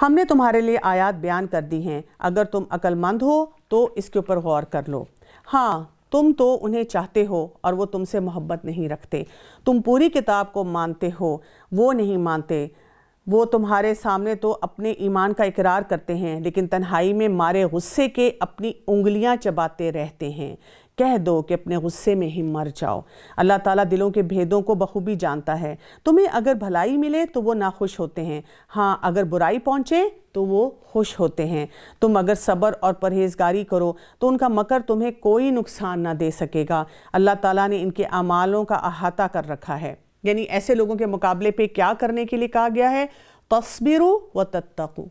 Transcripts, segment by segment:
हमने तुम्हारे लिए आयात बयान कर दी हैं अगर तुम अक्लमंद हो तो इसके ऊपर गौर कर लो हाँ तुम तो उन्हें चाहते हो और वो तुमसे मोहब्बत नहीं रखते तुम पूरी किताब को मानते हो वो नहीं मानते वो तुम्हारे सामने तो अपने ईमान का इकरार करते हैं लेकिन तन्हाई में मारे गुस्से के अपनी उंगलियां चबाते रहते हैं कह दो कि अपने गुस्से में ही मर जाओ अल्लाह ताला दिलों के भेदों को बखूबी जानता है तुम्हें अगर भलाई मिले तो वो नाखुश होते हैं हाँ अगर बुराई पहुँचे तो वो खुश होते हैं तुम अगर सब्र और परहेज़गारी करो तो उनका मकर तुम्हें कोई नुकसान ना दे सकेगा अल्लाह ताला ने इनके अमालों का अहाता कर रखा है यानी ऐसे लोगों के मुकाबले पे क्या करने के लिए कहा गया है तस्बिर व तत्तकू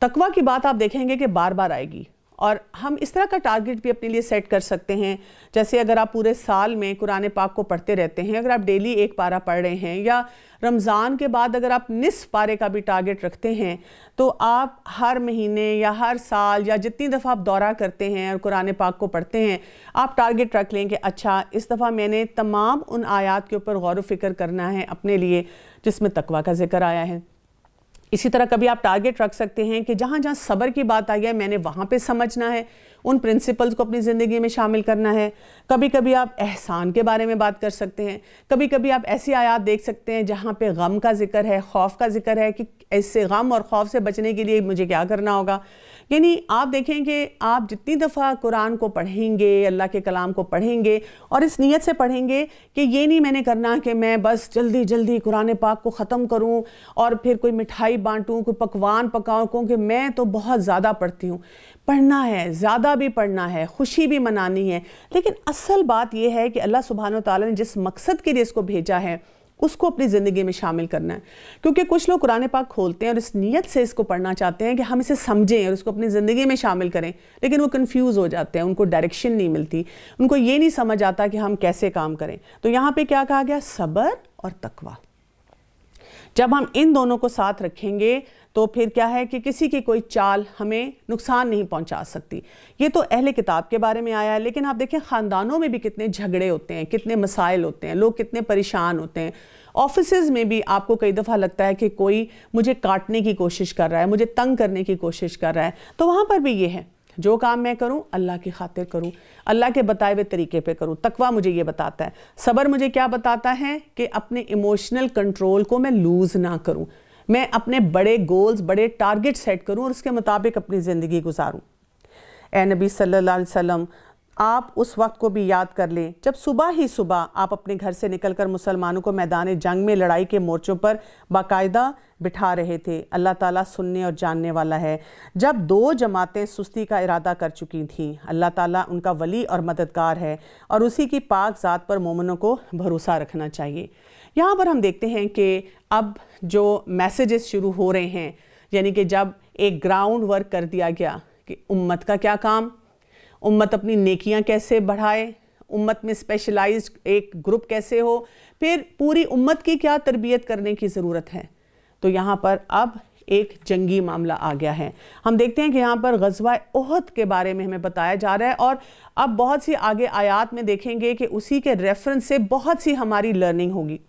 तकवा की बात आप देखेंगे कि बार बार आएगी और हम इस तरह का टारगेट भी अपने लिए सेट कर सकते हैं जैसे अगर आप पूरे साल में कुरान पाक को पढ़ते रहते हैं अगर आप डेली एक पारा पढ़ रहे हैं या रमज़ान के बाद अगर आप निसफ पारे का भी टारगेट रखते हैं तो आप हर महीने या हर साल या जितनी दफ़ा आप दौरा करते हैं और कुरान पाक को पढ़ते हैं आप टारगेट रख लें कि अच्छा इस दफ़ा मैंने तमाम उन आयात के ऊपर गौर व फिक्र करना है अपने लिए जिसमें तकवा का जिक्र आया है इसी तरह कभी आप टारगेट रख सकते हैं कि जहाँ जहाँ सब्र की बात आई है मैंने वहाँ पे समझना है उन प्रिंसिपल्स को अपनी ज़िंदगी में शामिल करना है कभी कभी आप एहसान के बारे में बात कर सकते हैं कभी कभी आप ऐसी आयात देख सकते हैं जहाँ पे गम का जिक्र है खौफ का जिक्र है कि ऐसे गम और खौफ से बचने के लिए मुझे क्या करना होगा यानी आप देखें कि आप जितनी दफ़ा कुरान को पढ़ेंगे अल्लाह के कलाम को पढ़ेंगे और इस नीयत से पढ़ेंगे कि ये नहीं मैंने करना कि मैं बस जल्दी जल्दी कुरान पाक को ख़त्म करूँ और फिर कोई मिठाई बाँटूँ कोई पकवान पकाऊँ क्योंकि मैं तो बहुत ज़्यादा पढ़ती हूँ पढ़ना है ज़्यादा भी पढ़ना है खुशी भी मनानी है लेकिन असल बात यह है कि अल्लाह सुबहान तौला ने जिस मकसद के लिए इसको भेजा है उसको अपनी ज़िंदगी में शामिल करना है क्योंकि कुछ लोग कुरान पाक खोलते हैं और इस नीयत से इसको पढ़ना चाहते हैं कि हम इसे समझें और उसको अपनी ज़िंदगी में शामिल करें लेकिन वो कन्फ्यूज़ हो जाते हैं उनको डायरेक्शन नहीं मिलती उनको ये नहीं समझ आता कि हम कैसे काम करें तो यहाँ पर क्या कहा गया सब्र और तकवा जब हम इन दोनों को साथ रखेंगे तो फिर क्या है कि किसी की कोई चाल हमें नुकसान नहीं पहुंचा सकती ये तो अहले किताब के बारे में आया है लेकिन आप देखें ख़ानदानों में भी कितने झगड़े होते हैं कितने मसाइल होते हैं लोग कितने परेशान होते हैं ऑफिस में भी आपको कई दफ़ा लगता है कि कोई मुझे काटने की कोशिश कर रहा है मुझे तंग करने की कोशिश कर रहा है तो वहाँ पर भी ये है जो काम मैं करूं अल्लाह की खातिर करूं अल्लाह के बताए हुए तरीके पे करूं तकवा मुझे ये बताता है सबर मुझे क्या बताता है कि अपने इमोशनल कंट्रोल को मैं लूज़ ना करूं मैं अपने बड़े गोल्स बड़े टारगेट सेट करूं और उसके मुताबिक अपनी ज़िंदगी गुजारूं ए नबी सल्लल्लाहु अलैहि वसल्लम आप उस वक्त को भी याद कर लें जब सुबह ही सुबह आप अपने घर से निकलकर मुसलमानों को मैदान जंग में लड़ाई के मोर्चों पर बाकायदा बिठा रहे थे अल्लाह ताला सुनने और जानने वाला है जब दो जमातें सुस्ती का इरादा कर चुकी थीं अल्लाह ताला उनका वली और मददगार है और उसी की पाक ज़ात पर मोमनों को भरोसा रखना चाहिए यहाँ पर हम देखते हैं कि अब जो मैसेजेस शुरू हो रहे हैं यानी कि जब एक ग्राउंड वर्क कर दिया गया कि उम्मत का क्या काम उम्मत अपनी नेकियां कैसे बढ़ाए उम्मत में स्पेशलाइज्ड एक ग्रुप कैसे हो फिर पूरी उम्मत की क्या तरबियत करने की ज़रूरत है तो यहाँ पर अब एक जंगी मामला आ गया है हम देखते हैं कि यहाँ पर गजवा ओहद के बारे में हमें बताया जा रहा है और अब बहुत सी आगे आयात में देखेंगे कि उसी के रेफरेंस से बहुत सी हमारी लर्निंग होगी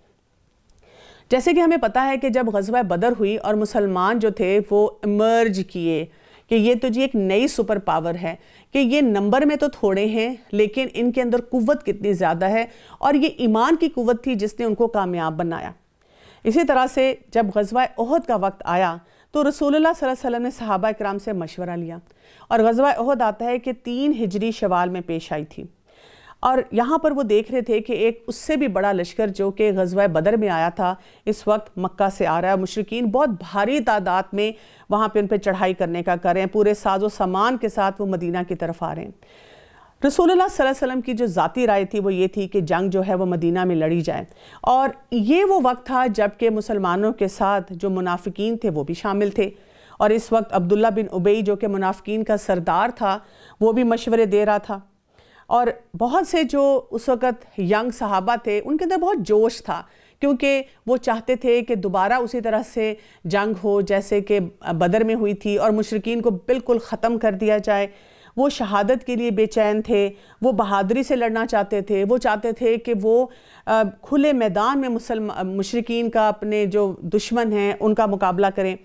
जैसे कि हमें पता है कि जब गजवा बदर हुई और मुसलमान जो थे वो इमर्ज किए कि ये तो जी एक नई सुपर पावर है कि ये नंबर में तो थोड़े हैं लेकिन इनके अंदर कुवत कितनी ज़्यादा है और ये ईमान की कुवत थी जिसने उनको कामयाब बनाया इसी तरह से जब गजवा अहद का वक्त आया तो रसूलुल्लाह सल्लल्लाहु अलैहि वसल्लम ने सहाबा कराम से मशवरा लिया और गजवा अहद आता है कि तीन हिजरी शवाल में पेश आई थी और यहाँ पर वो देख रहे थे कि एक उससे भी बड़ा लश्कर जो कि गजवा बदर में आया था इस वक्त मक्का से आ रहा है मुशरकिन बहुत भारी तादाद में वहाँ पर उन पर चढ़ाई करने का कर रहे हैं पूरे साजो सामान के साथ वो मदीना की तरफ आ रहे हैं रसूलुल्लाह सल्लल्लाहु अलैहि वसल्लम की जो ज़ाती राय थी वो ये थी कि जंग जो है वो मदीना में लड़ी जाए और ये वो वक्त था जबकि मुसलमानों के साथ जो मुनाफिकीन थे वो भी शामिल थे और इस वक्त अब्दुल्ला बिन उबई जो कि मुनाफिकीन का सरदार था वो भी मशवरे दे रहा था और बहुत से जो उस वक़्त यंग सहाबा थे उनके अंदर बहुत जोश था क्योंकि वो चाहते थे कि दोबारा उसी तरह से जंग हो जैसे कि बदर में हुई थी और मुशरकिन को बिल्कुल ख़त्म कर दिया जाए वो शहादत के लिए बेचैन थे वो बहादरी से लड़ना चाहते थे वो चाहते थे कि वो खुले मैदान में मुसलमान मुशरकिन का अपने जो दुश्मन हैं उनका मुकाबला करें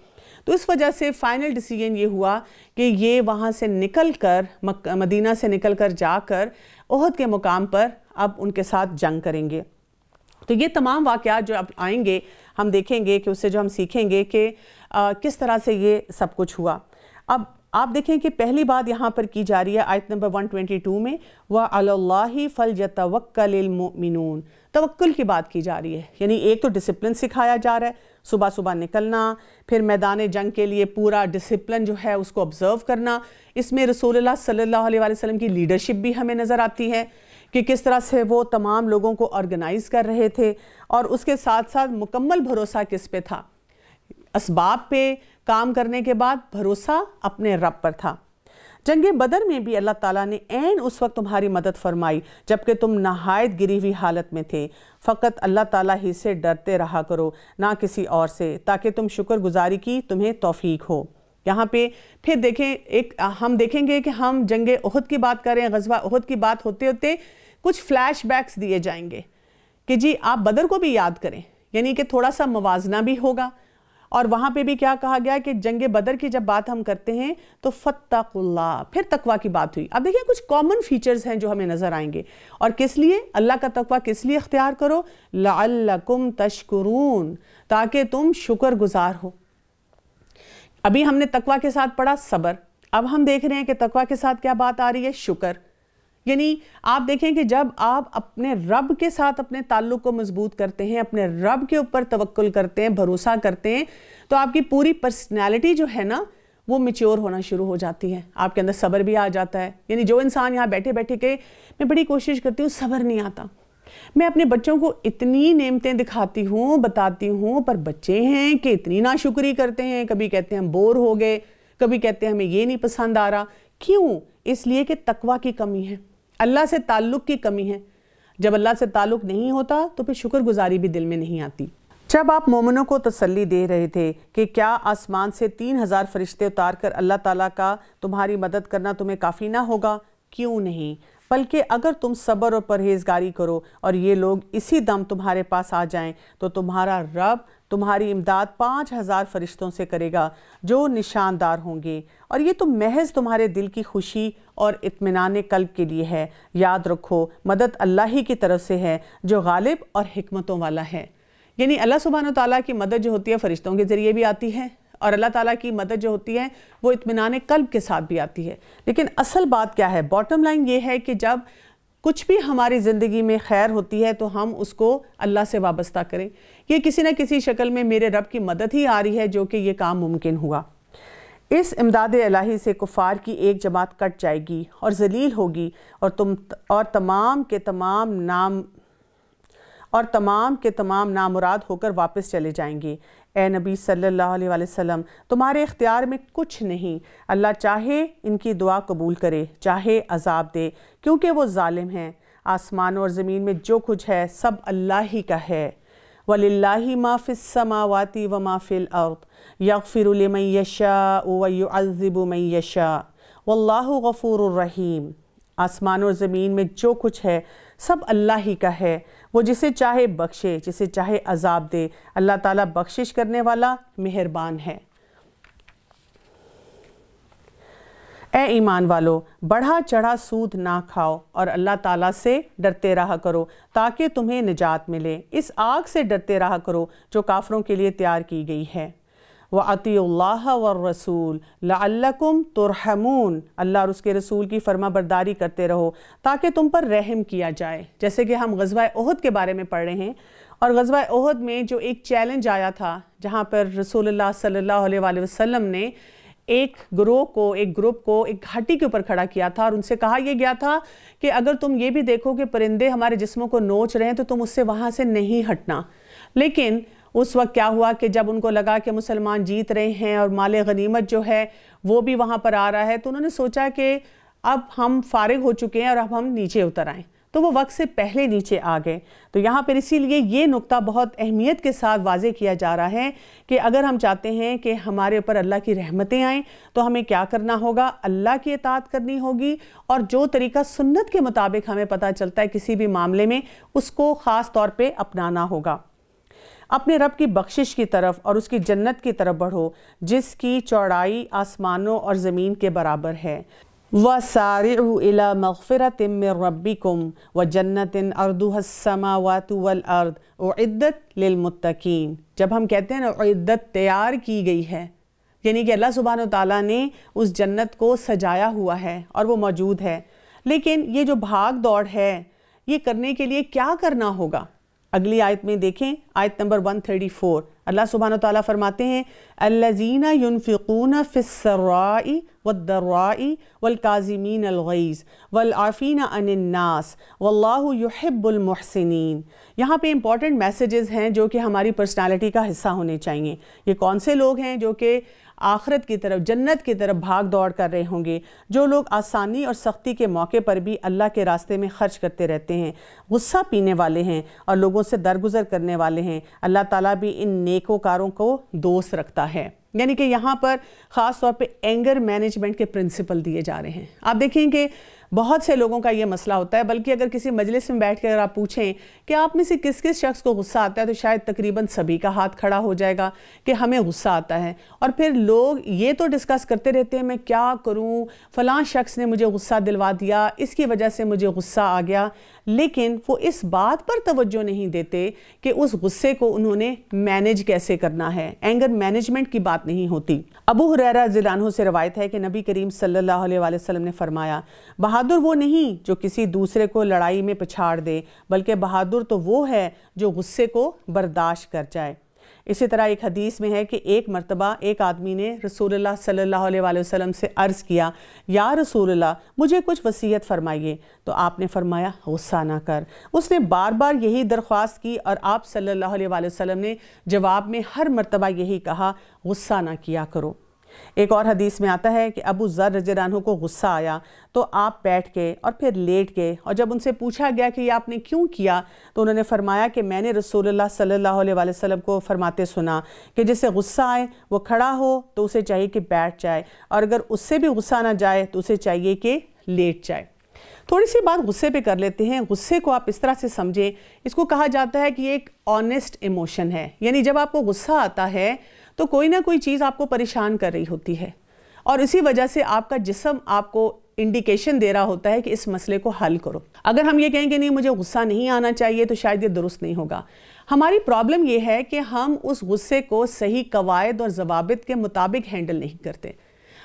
तो इस वजह से फ़ाइनल डिसीजन ये हुआ कि ये वहाँ से निकल कर मदीना से निकल कर जाकर ओहद के मुकाम पर अब उनके साथ जंग करेंगे तो ये तमाम वाक़ जो अब आएंगे हम देखेंगे कि उससे जो हम सीखेंगे कि किस तरह से ये सब कुछ हुआ अब आप देखें कि पहली बात यहाँ पर की जा रही है आयत नंबर 122 में वह अल्लाह फ़ल जतवक्ल मोमिनून तवक्ल की बात की जा रही है यानी एक तो डिसिप्लिन सिखाया जा रहा है सुबह सुबह निकलना फिर मैदान जंग के लिए पूरा डिसिप्लिन जो है उसको ऑब्ज़र्व करना इसमें रसूलुल्लाह सल्ला अलैहि की लीडरशिप भी हमें नज़र आती है कि किस तरह से वो तमाम लोगों को ऑर्गेनाइज़ कर रहे थे और उसके साथ साथ मुकम्मल भरोसा किस पे था इसबाब पे काम करने के बाद भरोसा अपने रब पर था जंग बदर में भी अल्लाह ताला ने एन उस वक्त तुम्हारी मदद फरमाई जबकि तुम नहायत गिरी हुई हालत में थे फ़कत अल्लाह ताला ही से डरते रहा करो ना किसी और से ताकि तुम शुक्रगुजारी की तुम्हें तोफ़ी हो यहाँ पे फिर देखें एक हम देखेंगे कि हम जंग उहद की बात करें गजबा उहद की बात होते होते कुछ फ्लैश दिए जाएंगे कि जी आप बदर को भी याद करें यानी कि थोड़ा सा मुज़ना भी होगा और वहां पे भी क्या कहा गया कि जंग बदर की जब बात हम करते हैं तो फ़त्ताकुल्ला फिर तकवा की बात हुई अब देखिए कुछ कॉमन फीचर्स हैं जो हमें नज़र आएंगे और किस लिए अल्लाह का तकवा किस लिए अख्तियार करो लाकुम तशकरून ताकि तुम शुक्र गुज़ार हो अभी हमने तकवा के साथ पढ़ा सबर अब हम देख रहे हैं कि तकवा के साथ क्या बात आ रही है शुक्र यानी आप देखें कि जब आप अपने रब के साथ अपने ताल्लुक को मजबूत करते हैं अपने रब के ऊपर तवक्ल करते हैं भरोसा करते हैं तो आपकी पूरी पर्सनैलिटी जो है ना वो मिच्योर होना शुरू हो जाती है आपके अंदर सब्र भी आ जाता है यानी जो इंसान यहाँ बैठे बैठे के मैं बड़ी कोशिश करती हूँ सब्र नहीं आता मैं अपने बच्चों को इतनी नेमतें दिखाती हूँ बताती हूँ पर बच्चे हैं कि इतनी नाशुक्री करते हैं कभी कहते हैं हम बोर हो गए कभी कहते हैं हमें ये नहीं पसंद आ रहा क्यों इसलिए कि तकवा की कमी है अल्लाह से ताल्लुक़ की कमी है जब अल्लाह से ताल्लुक़ नहीं होता तो फिर शुक्रगुजारी भी दिल में नहीं आती जब आप मोमनों को तसल्ली दे रहे थे कि क्या आसमान से तीन हज़ार फरिश्ते उतार कर अल्लाह ताला का तुम्हारी मदद करना तुम्हें काफ़ी ना होगा क्यों नहीं बल्कि अगर तुम सब्र और परहेजगारी करो और ये लोग इसी दम तुम्हारे पास आ जाएं तो तुम्हारा रब तुम्हारी इमदाद पाँच हज़ार फरिश्तों से करेगा जो निशानदार होंगे और ये तो महज तुम्हारे दिल की खुशी और इतमान कल्ब के लिए है याद रखो मदद अल्लाह ही की तरफ से है जो गालिब और हमतों वाला है यानी अल्लाह सुबहान तौ की मदद जो होती है फ़रिश्तों के ज़रिए भी आती है और अल्लाह ताला की मदद जो होती है वो इतमान कल्ब के साथ भी आती है लेकिन असल बात क्या है बॉटम लाइन ये है कि जब कुछ भी हमारी ज़िंदगी में खैर होती है तो हम उसको अल्लाह से वाबस्ता करें ये किसी न किसी शक्ल में मेरे रब की मदद ही आ रही है जो कि ये काम मुमकिन हुआ इस इमदाद अलाही से कुफार की एक जमात कट जाएगी और जलील होगी और तुम और तमाम के तमाम नाम और तमाम के तमाम नामुराद होकर वापस चले जाएंगे ए नबी सल्लल्लाहु अलैहि वसल्लम तुम्हारे इख्तियार में कुछ नहीं अल्लाह चाहे इनकी दुआ कबूल करे चाहे अजाब दे क्योंकि वो ालिम हैं आसमान और ज़मीन में जो कुछ है सब अल्लाह ही का है वलिल्ला माफ़िलसमावाती व माफ़िल अर्द यकफ़िरमन यशा वज़िबमन यशा वल्ल आसमान और ज़मीन में जो कुछ है सब अल्लाह ही का है वो जिसे चाहे बख्शे जिसे चाहे अजाब दे अल्लाह ताला बख्शिश करने वाला मेहरबान है ए ईमान वालो बढ़ा चढ़ा सूद ना खाओ और अल्लाह ताला से डरते रहा करो ताकि तुम्हें निजात मिले इस आग से डरते रहा करो जो काफ़रों के लिए तैयार की गई है व अतील्ला व रसूल लकुम तुरहमून अल्लाह और उसके रसूल की फर्मा बरदारी करते रहो ताकि तुम पर रहम किया जाए जैसे कि हम गजवा ओहद के बारे में पढ़ रहे हैं और गजवा अहद में जो एक चैलेंज आया था जहाँ पर रसूल सल्ला वसम ने एक ग्रोह को एक ग्रुप को एक घाटी के ऊपर खड़ा किया था और उनसे कहा यह गया था कि अगर तुम ये भी देखो कि परिंदे हमारे जिस्मों को नोच रहे हैं तो तुम उससे वहाँ से नहीं हटना लेकिन उस वक्त क्या हुआ कि जब उनको लगा कि मुसलमान जीत रहे हैं और माल गनीमत जो है वो भी वहाँ पर आ रहा है तो उन्होंने सोचा कि अब हम फारिग हो चुके हैं और अब हम नीचे उतर आएँ तो वो वक्त से पहले नीचे आ गए तो यहाँ पर इसीलिए ये नुक्ता बहुत अहमियत के साथ वाज किया जा रहा है कि अगर हम चाहते हैं कि हमारे ऊपर अल्लाह की रहमतें आएँ तो हमें क्या करना होगा अल्लाह की इतात करनी होगी और जो तरीका सुन्नत के मुताबिक हमें पता चलता है किसी भी मामले में उसको ख़ास तौर पर अपनाना होगा अपने रब की बख्शिश की तरफ और उसकी जन्नत की तरफ बढ़ो जिसकी चौड़ाई आसमानों और ज़मीन के बराबर है व सारला मगफ़रत रबिकुम व जन्नत अर्दुहसमावात वर्द उद्दत लमतकीन जब हम कहते हैं ना इद्दत तैयार की गई है यानी कि अल्लाह सुबहान ताली ने उस जन्नत को सजाया हुआ है और वो मौजूद है लेकिन ये जो भाग दौड़ है ये करने के लिए क्या करना होगा अगली आयत में देखें आयत नंबर 134 अल्लाह सुबहान ताली फरमाते हैं अल्लाजीना युनफ़िकून फ़िसराई वद्दराई वलकाज़मीन अलगैज़ वलाफ़ीन अनन्नास वल्लाहब्बुलमहसिन यहाँ पे इंपॉर्टेंट मैसेजेस हैं जो कि हमारी पर्सनालिटी का हिस्सा होने चाहिए ये कौन से लोग हैं जो कि आखरत की तरफ जन्नत की तरफ भाग दौड़ कर रहे होंगे जो लोग आसानी और सख्ती के मौके पर भी अल्लाह के रास्ते में खर्च करते रहते हैं गुस्सा पीने वाले हैं और लोगों से दरगुजर करने वाले हैं अल्लाह ताला भी इन नेकोकारों को दोस्त रखता है यानी कि यहाँ पर ख़ास तौर पे एंगर मैनेजमेंट के प्रिंसिपल दिए जा रहे हैं आप देखें कि बहुत से लोगों का ये मसला होता है बल्कि अगर किसी मजलिस में बैठ कर आप पूछें कि आप में से किस किस शख्स को गुस्सा आता है तो शायद तकरीबन सभी का हाथ खड़ा हो जाएगा कि हमें गुस्सा आता है और फिर लोग ये तो डिस्कस करते रहते हैं मैं क्या करूँ फ़लाँ शख्स ने मुझे गुस्सा दिलवा दिया इसकी वजह से मुझे गुस्सा आ गया लेकिन वो इस बात पर तवज्जो नहीं देते कि उस गुस्से को उन्होंने मैनेज कैसे करना है एंगर मैनेजमेंट की बात नहीं होती अबू हुरैरा जिलानों से रवायत है कि नबी करीम सल्लल्लाहु अलैहि वसल्लम ने फरमाया बहादुर वो नहीं जो किसी दूसरे को लड़ाई में पछाड़ दे बल्कि बहादुर तो वो है जो गुस्से को बर्दाश्त कर जाए इसी तरह एक हदीस में है कि एक मरतबा एक आदमी ने रसूलुल्लाह सल्लल्लाहु अलैहि वसल्लम से अर्ज़ किया या रसूलुल्लाह मुझे कुछ वसीयत फ़रमाइए तो आपने फ़रमाया गुस्सा ना कर उसने बार बार यही दरख्वास्त की और आप सल्ला वसम ने जवाब में हर मरतबा यही कहा गुस्सा ना किया करो एक और हदीस में आता है कि अबू ज़र रजानह को गुस्सा आया तो आप बैठ गए और फिर लेट गए और जब उनसे पूछा गया कि ये आपने क्यों किया तो उन्होंने फरमाया कि मैंने रसूल सल्लल्लाहु अलैहि को फरमाते सुना कि जिसे गुस्सा आए वो खड़ा हो तो उसे चाहिए कि बैठ जाए और अगर उससे भी गुस्सा ना जाए तो उसे चाहिए कि लेट जाए थोड़ी सी बात गुस्से पे कर लेते हैं गुस्से को आप इस तरह से समझें इसको कहा जाता है कि एक ऑनेस्ट इमोशन है यानी जब आपको गुस्सा आता है तो कोई ना कोई चीज़ आपको परेशान कर रही होती है और इसी वजह से आपका जिसम आपको इंडिकेशन दे रहा होता है कि इस मसले को हल करो अगर हम ये कहें कि नहीं मुझे गुस्सा नहीं आना चाहिए तो शायद ये दुरुस्त नहीं होगा हमारी प्रॉब्लम ये है कि हम उस गुस्से को सही कवायद और जवाबित के मुताबिक हैंडल नहीं करते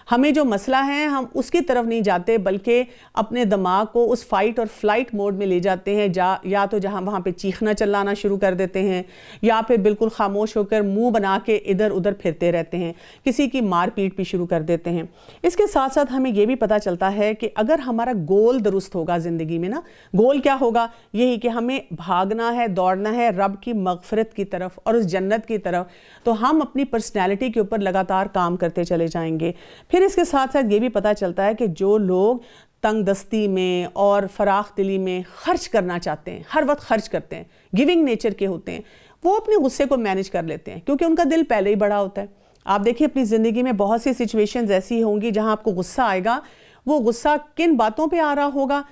हमें जो मसला है हम उसकी तरफ नहीं जाते बल्कि अपने दिमाग को उस फाइट और फ्लाइट मोड में ले जाते हैं जा या तो जहाँ वहाँ पे चीखना चलाना शुरू कर देते हैं या फिर बिल्कुल खामोश होकर मुंह बना के इधर उधर फिरते रहते हैं किसी की मारपीट भी शुरू कर देते हैं इसके साथ साथ हमें यह भी पता चलता है कि अगर हमारा गोल दुरुस्त होगा ज़िंदगी में ना गोल क्या होगा यही कि हमें भागना है दौड़ना है रब की मगफरत की तरफ और उस जन्नत की तरफ तो हम अपनी पर्सनैलिटी के ऊपर लगातार काम करते चले जाएंगे फिर फिर इसके साथ साथ ये भी पता चलता है कि जो लोग तंग दस्ती में और फराख दिली में खर्च करना चाहते हैं हर वक्त खर्च करते हैं गिविंग नेचर के होते हैं वो अपने गुस्से को मैनेज कर लेते हैं क्योंकि उनका दिल पहले ही बड़ा होता है आप देखिए अपनी ज़िंदगी में बहुत सी सिचुएशंस ऐसी होंगी जहां आपको गुस्सा आएगा वो गुस्सा किन बातों पे आ रहा होगा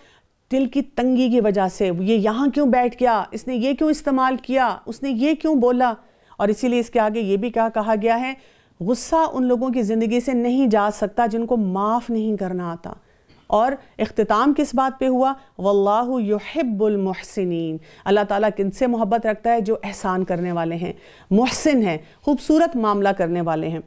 दिल की तंगी की वजह से ये यहाँ क्यों बैठ गया इसने ये क्यों इस्तेमाल किया उसने ये क्यों बोला और इसीलिए इसके आगे ये भी क्या कहा गया है गुस्सा उन लोगों की ज़िंदगी से नहीं जा सकता जिनको माफ़ नहीं करना आता और अख्ताम किस बात पे हुआ वल्लाह अल्लाह ताला किन से मोहब्बत रखता है जो एहसान करने वाले हैं महसिन हैं खूबसूरत मामला करने वाले हैं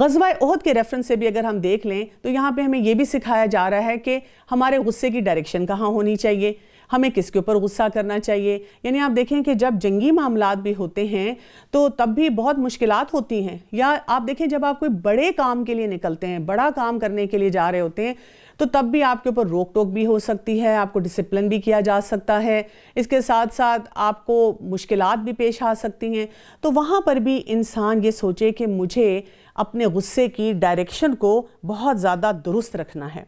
गजवा उहद के रेफरेंस से भी अगर हम देख लें तो यहाँ पे हमें यह भी सिखाया जा रहा है कि हमारे गुस्से की डायरेक्शन कहाँ होनी चाहिए हमें किसके ऊपर गुस्सा करना चाहिए यानी आप देखें कि जब जंगी मामला भी होते हैं तो तब भी बहुत मुश्किल होती हैं या आप देखें जब आप कोई बड़े काम के लिए निकलते हैं बड़ा काम करने के लिए जा रहे होते हैं तो तब भी आपके ऊपर रोक टोक भी हो सकती है आपको डिसिप्लिन भी किया जा सकता है इसके साथ साथ आपको मुश्किल भी पेश आ सकती हैं तो वहाँ पर भी इंसान ये सोचे कि मुझे अपने गुस्से की डायरेक्शन को बहुत ज़्यादा दुरुस्त रखना है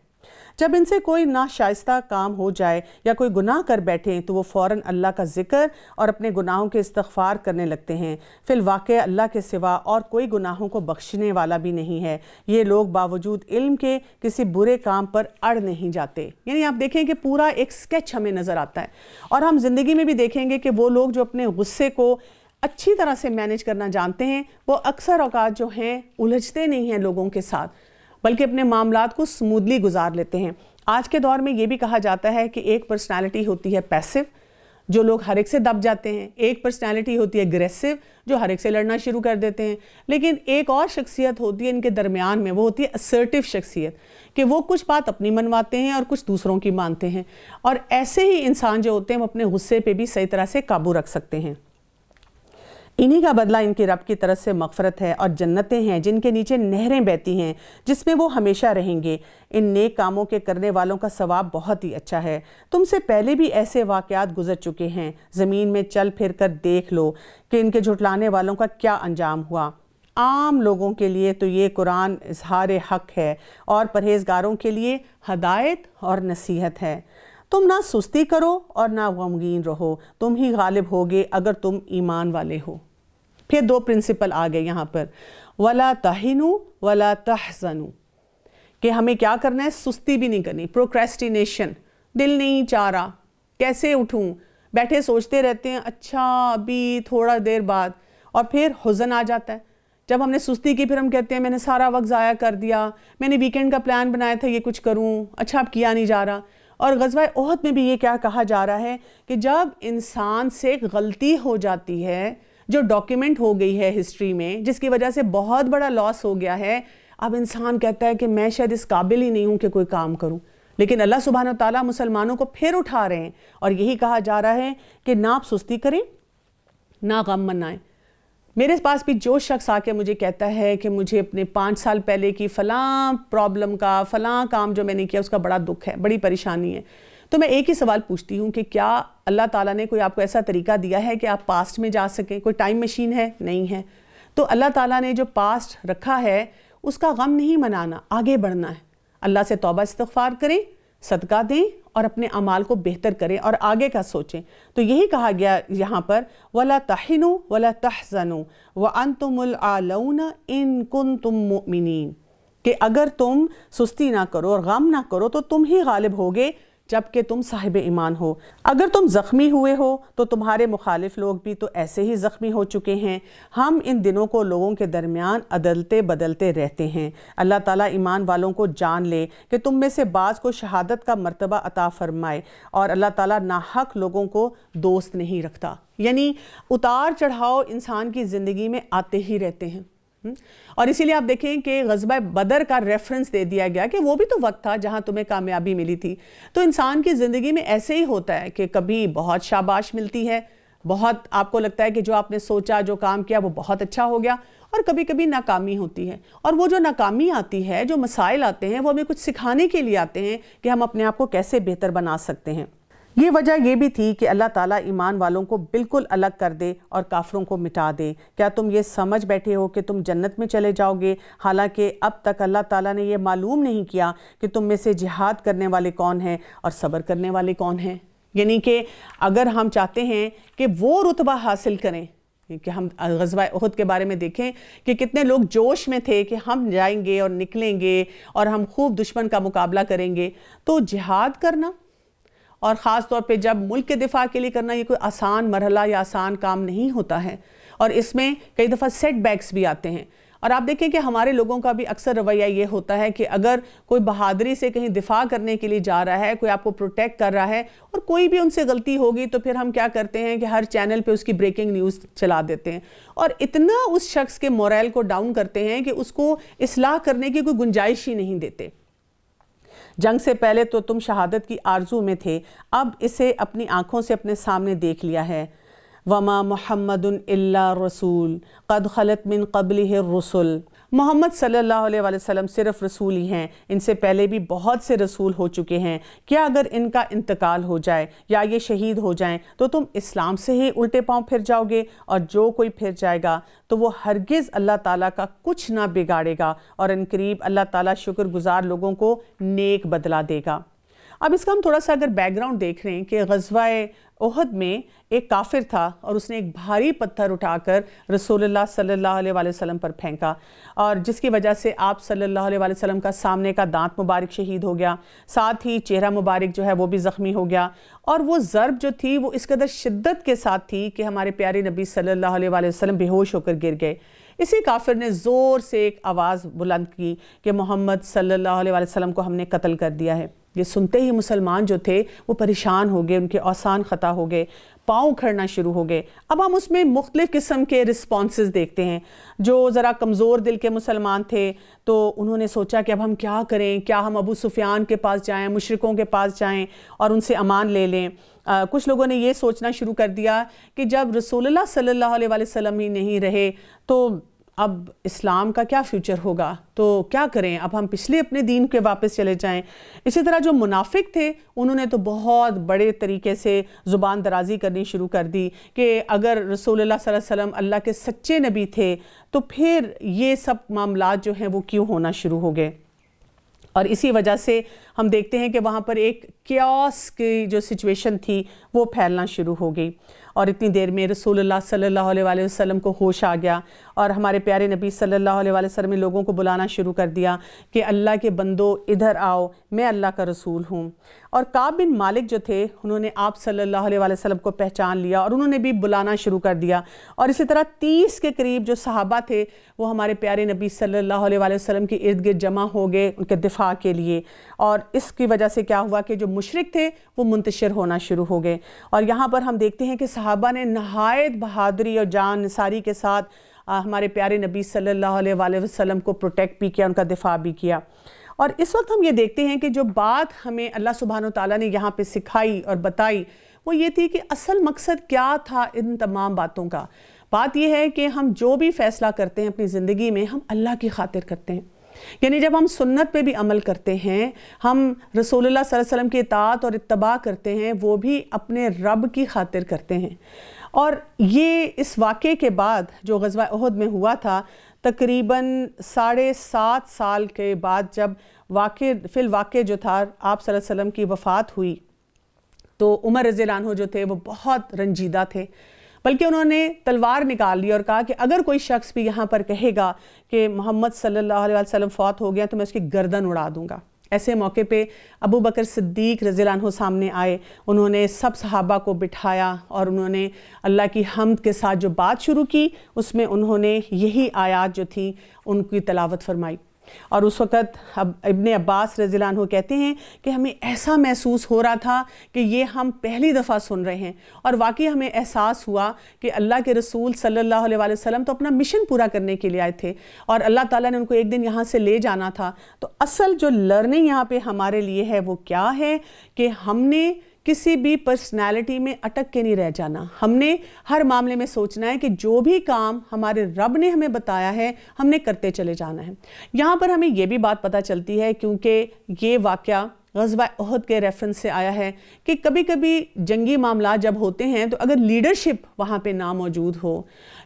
जब इनसे कोई नाशाइस्ता काम हो जाए या कोई गुनाह कर बैठें तो वो फ़ौर अल्लाह का ज़िक्र और अपने गुनाहों के इस्तफ़ार करने लगते हैं फिल वाक़ अल्लाह के सिवा और कोई गुनाहों को बख्शने वाला भी नहीं है ये लोग बावजूद इल्म के किसी बुरे काम पर अड़ नहीं जाते यानी आप देखें कि पूरा एक स्केच हमें नज़र आता है और हम ज़िंदगी में भी देखेंगे कि वो लोग जो अपने गुस्से को अच्छी तरह से मैनेज करना जानते हैं वो अक्सर अवकात जो हैं उलझते नहीं हैं लोगों के साथ बल्कि अपने मामला को स्मूदली गुजार लेते हैं आज के दौर में ये भी कहा जाता है कि एक पर्सनैलिटी होती है पैसिव जो लोग हर एक से दब जाते हैं एक पर्सनैलिटी होती है अग्रेसिव जो हर एक से लड़ना शुरू कर देते हैं लेकिन एक और शख्सियत होती है इनके दरमियान में वो होती है असर्टिव शख्सियत कि वो कुछ बात अपनी मनवाते हैं और कुछ दूसरों की मानते हैं और ऐसे ही इंसान जो होते हैं वो अपने गुस्से पे भी सही तरह से काबू रख सकते हैं इन्हीं का बदला इनके रब की तरफ से मफ़रत है और जन्नतें हैं जिनके नीचे नहरें बहती हैं जिसमें वो हमेशा रहेंगे इन नेक कामों के करने वालों का सवाब बहुत ही अच्छा है तुमसे पहले भी ऐसे वाक़ात गुजर चुके हैं ज़मीन में चल फिर कर देख लो कि इनके झुटलाने वालों का क्या अंजाम हुआ आम लोगों के लिए तो ये कुरान इजहार हक है और परहेजगारों के लिए हदायत और नसीहत है तुम ना सुस्ती करो और ना गमगीन रहो तुम ही गालिब होगे अगर तुम ईमान वाले हो फिर दो प्रिंसिपल आ गए यहाँ पर वला तहनु वला तहसनु कि हमें क्या करना है सुस्ती भी नहीं करनी प्रोक्रेस्टिनेशन दिल नहीं चाह रहा कैसे उठूँ बैठे सोचते रहते हैं अच्छा अभी थोड़ा देर बाद और फिर हुजन आ जाता है जब हमने सुस्ती की फिर हम कहते हैं मैंने सारा वक्त ज़ाया कर दिया मैंने वीकेंड का प्लान बनाया था ये कुछ करूँ अच्छा अब किया नहीं जा रहा और गजवा ओहद में भी ये क्या कहा जा रहा है कि जब इंसान से गलती हो जाती है जो डॉक्यूमेंट हो गई है हिस्ट्री में जिसकी वजह से बहुत बड़ा लॉस हो गया है अब इंसान कहता है कि मैं शायद इस काबिल ही नहीं हूँ कि कोई काम करूँ लेकिन अल्लाह सुबहान ताली मुसलमानों को फिर उठा रहे हैं और यही कहा जा रहा है कि ना आप सुस्ती करें ना गम मनाएं मेरे पास भी जो शख्स आके मुझे कहता है कि मुझे अपने पाँच साल पहले की फ़लाँ प्रॉब्लम का फ़लाँ काम जो मैंने किया उसका बड़ा दुख है बड़ी परेशानी है तो मैं एक ही सवाल पूछती हूँ कि क्या अल्लाह ताला ने कोई आपको ऐसा तरीका दिया है कि आप पास्ट में जा सकें कोई टाइम मशीन है नहीं है तो अल्लाह ताला ने जो पास्ट रखा है उसका गम नहीं मनाना आगे बढ़ना है अल्लाह से तोबा इस्तफ़ार करें सदका दें और अपने अमाल को बेहतर करें और आगे का सोचें तो यही कहा गया यहाँ पर वला तहनु वला तहजनु व अनतुमलना इन कन तुम मोमिन कि अगर तुम सुस्ती ना करो और गम ना करो तो तुम ही गालिब होगे जबकि तुम साहिब ईमान हो अगर तुम ज़ख्मी हुए हो तो तुम्हारे मुखालिफ लोग भी तो ऐसे ही ज़ख्मी हो चुके हैं हम इन दिनों को लोगों के दरमियान अदलते बदलते रहते हैं अल्लाह ताला ईमान वालों को जान ले कि तुम में से बाज़ को शहादत का मर्तबा अता फ़रमाए और अल्लाह ताला नाहक लोगों को दोस्त नहीं रखता यानी उतार चढ़ाव इंसान की ज़िंदगी में आते ही रहते हैं हम्म। और इसीलिए आप देखें कि गजबा बदर का रेफरेंस दे दिया गया कि वो भी तो वक्त था जहां तुम्हें कामयाबी मिली थी तो इंसान की ज़िंदगी में ऐसे ही होता है कि कभी बहुत शाबाश मिलती है बहुत आपको लगता है कि जो आपने सोचा जो काम किया वो बहुत अच्छा हो गया और कभी कभी नाकामी होती है और वो जो नाकामी आती है जो मसाइल आते हैं वो हमें कुछ सिखाने के लिए आते हैं कि हम अपने आप को कैसे बेहतर बना सकते हैं ये वजह यह भी थी कि अल्लाह ताला ईमान वालों को बिल्कुल अलग कर दे और काफरों को मिटा दे क्या तुम ये समझ बैठे हो कि तुम जन्नत में चले जाओगे हालांकि अब तक अल्लाह ताला ने यह मालूम नहीं किया कि तुम में से जिहाद करने वाले कौन हैं और सब्र करने वाले कौन हैं यानी कि अगर हम चाहते हैं कि वो रुतबा हासिल करें कि हम गजवा अहद के बारे में देखें कि कितने लोग जोश में थे कि हम जाएंगे और निकलेंगे और हम खूब दुश्मन का मुकाबला करेंगे तो जिहाद करना और ख़ास तौर पे जब मुल्क के दिफा के लिए करना ये कोई आसान मरहला या आसान काम नहीं होता है और इसमें कई दफ़ा सेटबैक्स भी आते हैं और आप देखें कि हमारे लोगों का भी अक्सर रवैया ये होता है कि अगर कोई बहादरी से कहीं दिफा करने के लिए जा रहा है कोई आपको प्रोटेक्ट कर रहा है और कोई भी उनसे गलती होगी तो फिर हम क्या करते हैं कि हर चैनल पे उसकी ब्रेकिंग न्यूज़ चला देते हैं और इतना उस शख्स के मोरल को डाउन करते हैं कि उसको इसलाह करने की कोई गुंजाइश ही नहीं देते जंग से पहले तो तुम शहादत की आरजू में थे अब इसे अपनी आँखों से अपने सामने देख लिया है वमा मोहम्मद रसूल कद खलत मिन कबल रसुल मोहम्मद सल्लल्लाहु अलैहि वसल्लम सिर्फ रसूल ही हैं इनसे पहले भी बहुत से रसूल हो चुके हैं क्या अगर इनका इंतकाल हो जाए या ये शहीद हो जाएं तो तुम इस्लाम से ही उल्टे पाँव फिर जाओगे और जो कोई फिर जाएगा तो वो हरगिज़ अल्लाह ताला का कुछ ना बिगाड़ेगा और इनकरीब अल्लाह ताला शुक्रगुजार लोगों को नेक बदला देगा अब इसका हम थोड़ा सा अगर बैकग्राउंड देख रहे हैं कि गजवा ओहद में एक काफिर था और उसने एक भारी पत्थर उठाकर रसूलुल्लाह सल्लल्लाहु अलैहि वसल्लम पर फेंका और जिसकी वजह से आप सल्लल्लाहु अलैहि वसल्लम का सामने का दांत मुबारक शहीद हो गया साथ ही चेहरा मुबारक जो है वो भी ज़ख्मी हो गया और वो ज़रब जो थी वो इस कदर शिद्दत के साथ थी कि हमारे प्यारे नबी सल्लल्लाहु अलैहि वसल्लम बेहोश होकर गिर गए इसी काफिर ने ज़ोर से एक आवाज़ बुलंद की कि मोहम्मद सल्लल्लाहु अलैहि वसल्लम को हमने कत्ल कर दिया है ये सुनते ही मुसलमान जो थे वो परेशान हो गए उनके आसान ख़ता हो गए पाँव उखड़ना शुरू हो गए अब हम उसमें मुख्तफ किस्म के रिस्पॉन्स देखते हैं जो ज़रा कमज़ोर दिल के मुसलमान थे तो उन्होंने सोचा कि अब हम क्या करें क्या हम अबू सुफियान के पास जाएँ मशरक़ों के पास जाएँ और उनसे अमान ले लें आ, कुछ लोगों ने ये सोचना शुरू कर दिया कि जब रसोल्ला सल्ला वसम ही नहीं रहे तो अब इस्लाम का क्या फ्यूचर होगा तो क्या करें अब हम पिछले अपने दीन के वापस चले जाएं इसी तरह जो मुनाफिक थे उन्होंने तो बहुत बड़े तरीके से ज़ुबान दराजी करनी शुरू कर दी कि अगर रसूल वसम अल्लाह के सच्चे नबी थे तो फिर ये सब मामला जो हैं वो क्यों होना शुरू हो गए और इसी वजह से हम देखते हैं कि वहाँ पर एक क्यास की जो सिचुएशन थी वो फैलना शुरू हो गई और इतनी देर में रसूलुल्लाह सल्लल्लाहु अलैहि वसल्लम को होश आ गया और हमारे प्यारे नबी सल्लल्लाहु अलैहि वसल्लम ने लोगों को बुलाना शुरू कर दिया कि अल्लाह के बंदो इधर आओ मैं अल्लाह का रसूल हूँ और काब बिन मालिक जो थे उन्होंने आप सल्लल्लाहु अलैहि वसल्लम को पहचान लिया और उन्होंने भी बुलाना शुरू कर दिया और इसी तरह तीस के करीब जो सहाबा थे वो हमारे प्यारे नबी सल्लल्लाहु अलैहि वसल्लम के इर्द गिर्द जमा हो गए उनके दिफा के लिए और इसकी वजह से क्या हुआ कि जो मुशरक थे वो मुंतशर होना शुरू हो गए और यहाँ पर हम देखते हैं कि सहाबा ने नहायत बहादुरी और जान निसारी के साथ आ, हमारे प्यारे नबी सल्लल्लाहु अलैहि वसल्लम को प्रोटेक्ट भी किया उनका दिफा भी किया और इस वक्त हम ये देखते हैं कि जो बात हमें अल्लाह सुबहान तला ने यहाँ पर सिखाई और बताई वो ये थी कि असल मकसद क्या था इन तमाम बातों का बात यह है कि हम जो भी फ़ैसला करते हैं अपनी ज़िंदगी में हम अल्लाह की खातिर करते हैं यानी जब हम सुन्नत पे भी अमल करते हैं हम रसोल्ला वसम की इतात और इतबा करते हैं वो भी अपने रब की खातिर करते हैं और ये इस वाक़े के बाद जो गजवा अहद में हुआ था तकरीबन साढ़े सात साल के बाद जब वाक़ फिल वाक़ जो था आप वसल्लम की वफ़ात हुई तो उमर रज़ी हो जो थे वो बहुत रंजीदा थे बल्कि उन्होंने तलवार निकाल ली और कहा कि अगर कोई शख्स भी यहाँ पर कहेगा कि मोहम्मद सल्लल्लाहु अलैहि वसल्लम फ़ौत हो गया तो मैं उसकी गर्दन उड़ा दूँगा ऐसे मौके पे अबू बकर सिद्दीक रजीलान सामने आए उन्होंने सब सहाबा को बिठाया और उन्होंने अल्लाह की हमद के साथ जो बात शुरू की उसमें उन्होंने यही आयात जो थी उनकी तलावत फरमाई और उस वक़्त अब इबन अब्बास रजीलान हो कहते हैं कि हमें ऐसा महसूस हो रहा था कि ये हम पहली दफ़ा सुन रहे हैं और वाकई हमें एहसास हुआ कि अल्लाह के रसूल सल्लल्लाहु अलैहि वसल्लम तो अपना मिशन पूरा करने के लिए आए थे और अल्लाह ताला ने उनको एक दिन यहाँ से ले जाना था तो असल जो लर्निंग यहाँ पर हमारे लिए है वो क्या है कि हमने किसी भी पर्सनालिटी में अटक के नहीं रह जाना हमने हर मामले में सोचना है कि जो भी काम हमारे रब ने हमें बताया है हमने करते चले जाना है यहाँ पर हमें यह भी बात पता चलती है क्योंकि ये वाक़ गजबा अहद के रेफरेंस से आया है कि कभी कभी जंगी मामला जब होते हैं तो अगर लीडरशिप वहाँ पर ना मौजूद हो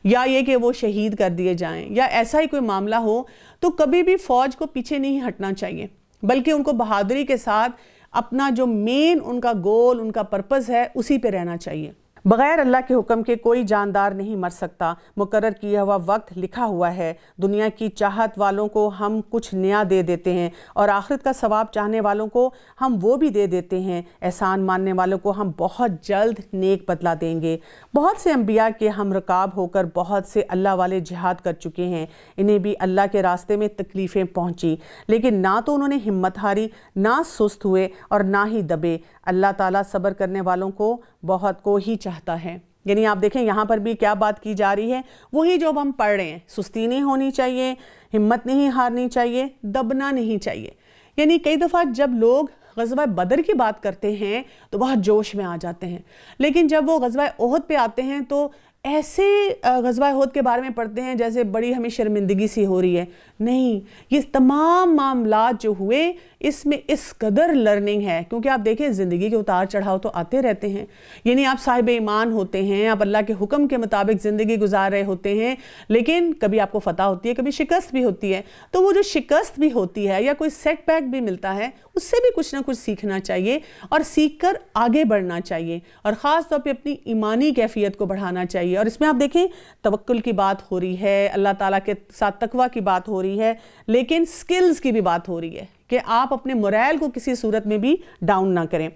या ये कि वो शहीद कर दिए जाएँ या ऐसा ही कोई मामला हो तो कभी भी फ़ौज को पीछे नहीं हटना चाहिए बल्कि उनको बहादुरी के साथ अपना जो मेन उनका गोल उनका पर्पज़ है उसी पे रहना चाहिए बगैर अल्लाह के हुक्म के कोई जानदार नहीं मर सकता मुकर किया हुआ वक्त लिखा हुआ है दुनिया की चाहत वालों को हम कुछ नया दे देते हैं और आखिरत का सवाब चाहने वालों को हम वो भी दे देते हैं एहसान मानने वालों को हम बहुत जल्द नेक बदला देंगे बहुत से अम्बिया के हम रकाब होकर बहुत से अल्लाह वाले जिहाद कर चुके हैं इन्हें भी अल्लाह के रास्ते में तकलीफ़ें पहुँची लेकिन ना तो उन्होंने हिम्मत हारी ना सुस्त हुए और ना ही दबे अल्लाह ताली सब्र करने वालों को बहुत को ही चाहता है यानी आप देखें यहाँ पर भी क्या बात की जा रही है वही जो हम पढ़ रहे हैं सुस्ती नहीं होनी चाहिए हिम्मत नहीं हारनी चाहिए दबना नहीं चाहिए यानी कई दफ़ा जब लोग गजबा बदर की बात करते हैं तो बहुत जोश में आ जाते हैं लेकिन जब वो गजवा ओहद पे आते हैं तो ऐसे गजवा ओहद के बारे में पढ़ते हैं जैसे बड़ी हमें शर्मिंदगी सी हो रही है नहीं ये तमाम मामला जो हुए इसमें इस कदर लर्निंग है क्योंकि आप देखें ज़िंदगी के उतार चढ़ाव तो आते रहते हैं यानी आप साहिब ईमान होते हैं आप अल्लाह के हुक्म के मुताबिक ज़िंदगी गुजार रहे होते हैं लेकिन कभी आपको फ़तह होती है कभी शिकस्त भी होती है तो वो जो शिकस्त भी होती है या कोई सेटबैक भी मिलता है उससे भी कुछ ना कुछ सीखना चाहिए और सीख कर आगे बढ़ना चाहिए और ख़ास तौर पर अपनी ईमानी कैफियत को बढ़ाना चाहिए और इसमें आप देखें तवक्ल की बात हो रही है अल्लाह ताली के साथ तकवा की बात हो रही है रही है लेकिन स्किल्स की भी बात हो रही है कि आप अपने मोरल को किसी सूरत में भी डाउन ना करें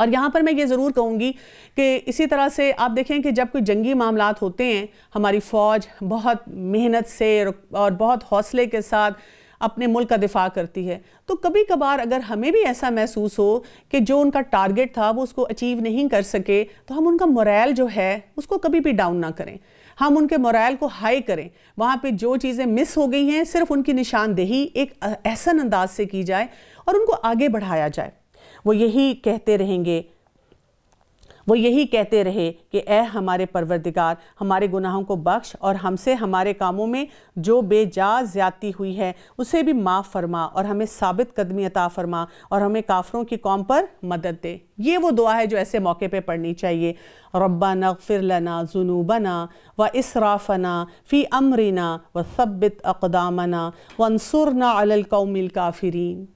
और यहाँ पर मैं ये ज़रूर कहूँगी कि इसी तरह से आप देखें कि जब कोई जंगी मामला होते हैं हमारी फ़ौज बहुत मेहनत से और बहुत हौसले के साथ अपने मुल्क का दिफा करती है तो कभी कभार अगर हमें भी ऐसा महसूस हो कि जो उनका टारगेट था वो उसको अचीव नहीं कर सके तो हम उनका मोरल जो है उसको कभी भी डाउन ना करें हम उनके मोरल को हाई करें वहाँ पे जो चीज़ें मिस हो गई हैं सिर्फ उनकी निशानदेही एक एहसन अंदाज से की जाए और उनको आगे बढ़ाया जाए वो यही कहते रहेंगे वो यही कहते रहे कि ए हमारे परवरदिगार हमारे गुनाहों को बख्श और हमसे हमारे कामों में जो बेजा ज़्यादती हुई है उसे भी माफ़ फरमा और हमें साबित कदमी अता फरमा और हमें काफरों की कौम पर मदद दे ये वो दुआ है जो ऐसे मौके पे पढ़नी चाहिए रब्बा नगफिर लना जुनूबना व इसराफना फ़ी अमरीना व सब्बित अकदामना वनसुरना अलकौमिल काफरीन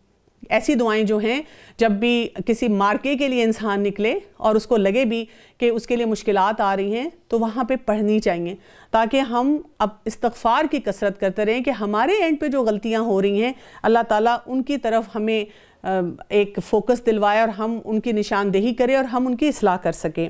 ऐसी दुआएं जो हैं जब भी किसी मार्के के लिए इंसान निकले और उसको लगे भी कि उसके लिए मुश्किल आ रही हैं तो वहाँ पे पढ़नी चाहिए ताकि हम अब इस्तफ़ार की कसरत करते रहें कि हमारे एंड पे जो गलतियाँ हो रही हैं अल्लाह ताला उनकी तरफ हमें एक फ़ोकस दिलवाए और हम उनकी निशानदेही करें और हम उनकी असलाह कर सकें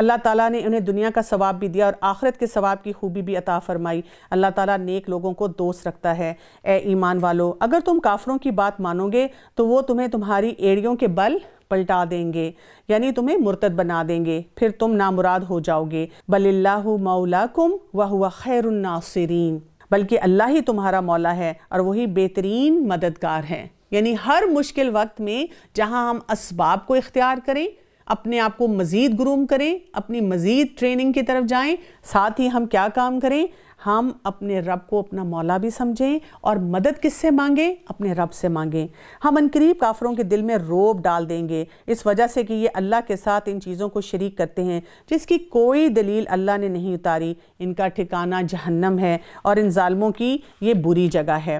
अल्लाह ताला ने उन्हें दुनिया का सवाब भी दिया और आखिरत के सवाब की खूबी भी अता फरमाई अल्लाह ताला नेक लोगों को दोस्त रखता है ए ईमान वालों अगर तुम काफरों की बात मानोगे तो वो तुम्हें तुम्हारी एड़ियों के बल पलटा देंगे यानी तुम्हें मुर्तद बना देंगे फिर तुम नामुराद हो जाओगे बल्ला मौलाकुम व हुआ खैरनासरीन बल्कि अल्लाह ही तुम्हारा मौला है और वही बेहतरीन मददगार है यानी हर मुश्किल वक्त में जहां हम इसबाब को इख्तियार करें अपने आप को मज़ीद ग्रूम करें अपनी मज़ीद ट्रेनिंग की तरफ जाएं साथ ही हम क्या काम करें हम अपने रब को अपना मौला भी समझें और मदद किससे मांगें अपने रब से मांगें हम अनकरीब काफ़रों के दिल में रोब डाल देंगे इस वजह से कि ये अल्लाह के साथ इन चीज़ों को शरीक करते हैं जिसकी कोई दलील अल्लाह ने नहीं उतारी इनका ठिकाना जहन्नम है और इन ालमों की ये बुरी जगह है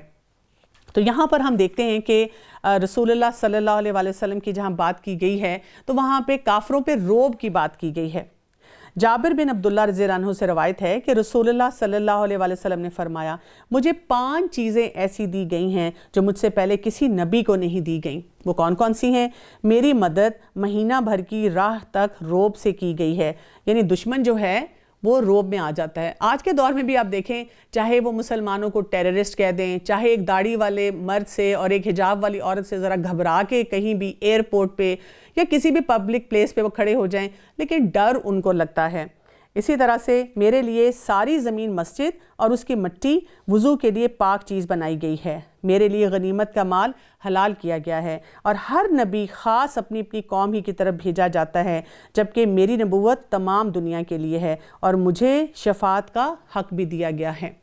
तो यहाँ पर हम देखते हैं कि रसूलुल्लाह सल्लल्लाहु अलैहि वसल्लम की जहाँ बात की गई है तो वहाँ पे काफ़रों पे रोब की बात की गई है जाबिर बिन अब्दुल्ला रज़ी से रवायत है कि रसूलुल्लाह सल्लल्लाहु अलैहि वसल्लम ने फरमाया मुझे पांच चीज़ें ऐसी दी गई हैं जो मुझसे पहले किसी नबी को नहीं दी गई वो कौन कौन सी हैं मेरी मदद महीना भर की राह तक रोब से की गई है यानी दुश्मन जो है वो रोब में आ जाता है आज के दौर में भी आप देखें चाहे वो मुसलमानों को टेररिस्ट कह दें चाहे एक दाढ़ी वाले मर्द से और एक हिजाब वाली औरत से ज़रा घबरा के कहीं भी एयरपोर्ट पे या किसी भी पब्लिक प्लेस पे वो खड़े हो जाएं लेकिन डर उनको लगता है इसी तरह से मेरे लिए सारी ज़मीन मस्जिद और उसकी मिट्टी वज़ू के लिए पाक चीज़ बनाई गई है मेरे लिए गनीमत का माल हलाल किया गया है और हर नबी ख़ास अपनी अपनी कौम ही की तरफ भेजा जाता है जबकि मेरी नबूत तमाम दुनिया के लिए है और मुझे शफात का हक भी दिया गया है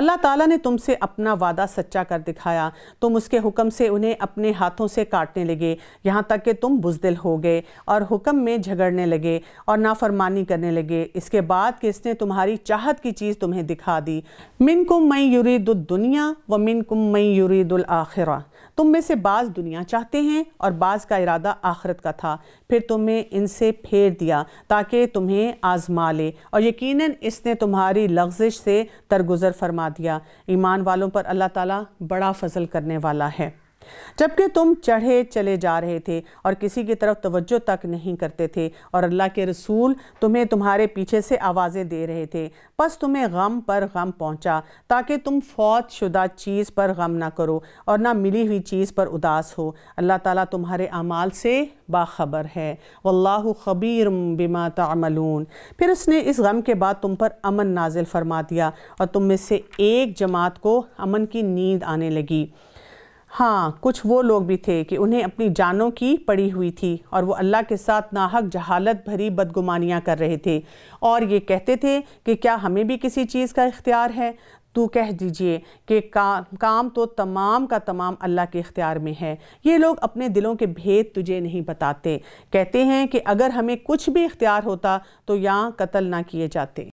अल्लाह ताला ने तुमसे अपना वादा सच्चा कर दिखाया तुम उसके हुक्म से उन्हें अपने हाथों से काटने लगे यहाँ तक कि तुम बुजदिल हो गए और हुक्म में झगड़ने लगे और नाफरमानी करने लगे इसके बाद कि इसने तुम्हारी चाहत की चीज़ तुम्हें दिखा दी मिन कुम मई दुनिया व मिन कुम मई यूरीदुलआखिरा तुम में से बाज़ दुनिया चाहते हैं और बाज़ का इरादा आखिरत का था फिर तुम्हें इनसे फेर दिया ताकि तुम्हें आजमा ले और यकीन इसने तुम्हारी लफ्जिश से तरगुजर मुकर फरमा दिया ईमान वालों पर अल्लाह ताला बड़ा फजल करने वाला है जबकि तुम चढ़े चले जा रहे थे और किसी की तरफ तवज्जो तक नहीं करते थे और अल्लाह के रसूल तुम्हें तुम्हारे पीछे से आवाज़ें दे रहे थे बस तुम्हें गम पर गम पहुंचा ताकि तुम फौत शुदा चीज़ पर गम ना करो और ना मिली हुई चीज़ पर उदास हो अल्लाह ताला तुम्हारे अमाल से बाखबर है वल्लाह खबीर बिमा तमलून फिर उसने इस गम के बाद तुम पर अमन नाजिल फरमा दिया और तुम में से एक जमात को अमन की नींद आने लगी हाँ कुछ वो लोग भी थे कि उन्हें अपनी जानों की पड़ी हुई थी और वो अल्लाह के साथ नाहक जहालत भरी बदगुमानियाँ कर रहे थे और ये कहते थे कि क्या हमें भी किसी चीज़ का इख्तियार है तो कह दीजिए कि का, काम तो तमाम का तमाम अल्लाह के इख्तियार में है ये लोग अपने दिलों के भेद तुझे नहीं बताते कहते हैं कि अगर हमें कुछ भी इख्तियार होता तो यहाँ कत्ल ना किए जाते